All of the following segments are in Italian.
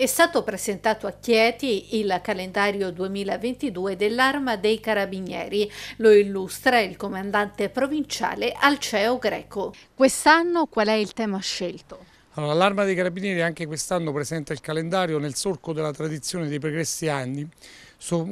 È stato presentato a Chieti il calendario 2022 dell'Arma dei Carabinieri. Lo illustra il comandante provinciale Alceo Greco. Quest'anno qual è il tema scelto? Allora, L'Arma dei Carabinieri anche quest'anno presenta il calendario nel solco della tradizione dei progressi anni,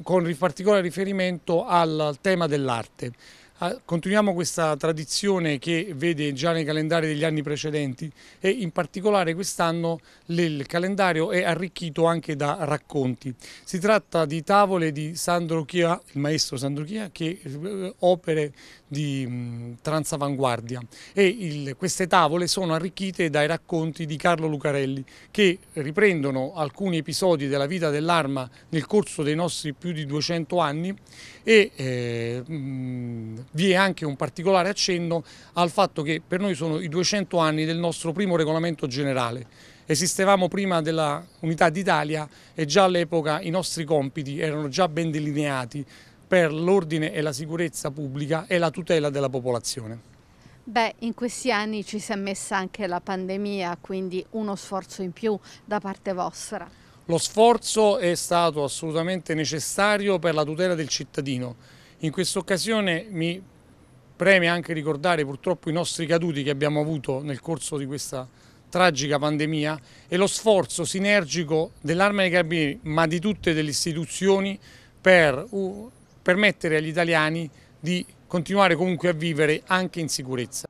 con particolare riferimento al tema dell'arte. Ah, continuiamo questa tradizione che vede già nei calendari degli anni precedenti e in particolare quest'anno il calendario è arricchito anche da racconti. Si tratta di tavole di Sandro Chia, il maestro Sandro Chia, che eh, opere di mm, transavanguardia e il, queste tavole sono arricchite dai racconti di Carlo Lucarelli che riprendono alcuni episodi della vita dell'arma nel corso dei nostri più di 200 anni e eh, mm, vi è anche un particolare accenno al fatto che per noi sono i 200 anni del nostro primo regolamento generale. Esistevamo prima della Unità d'Italia e già all'epoca i nostri compiti erano già ben delineati per l'ordine e la sicurezza pubblica e la tutela della popolazione. Beh, in questi anni ci si è messa anche la pandemia, quindi uno sforzo in più da parte vostra. Lo sforzo è stato assolutamente necessario per la tutela del cittadino in questa occasione mi preme anche ricordare purtroppo i nostri caduti che abbiamo avuto nel corso di questa tragica pandemia e lo sforzo sinergico dell'Arma dei Carabinieri, ma di tutte le istituzioni, per permettere agli italiani di continuare comunque a vivere anche in sicurezza.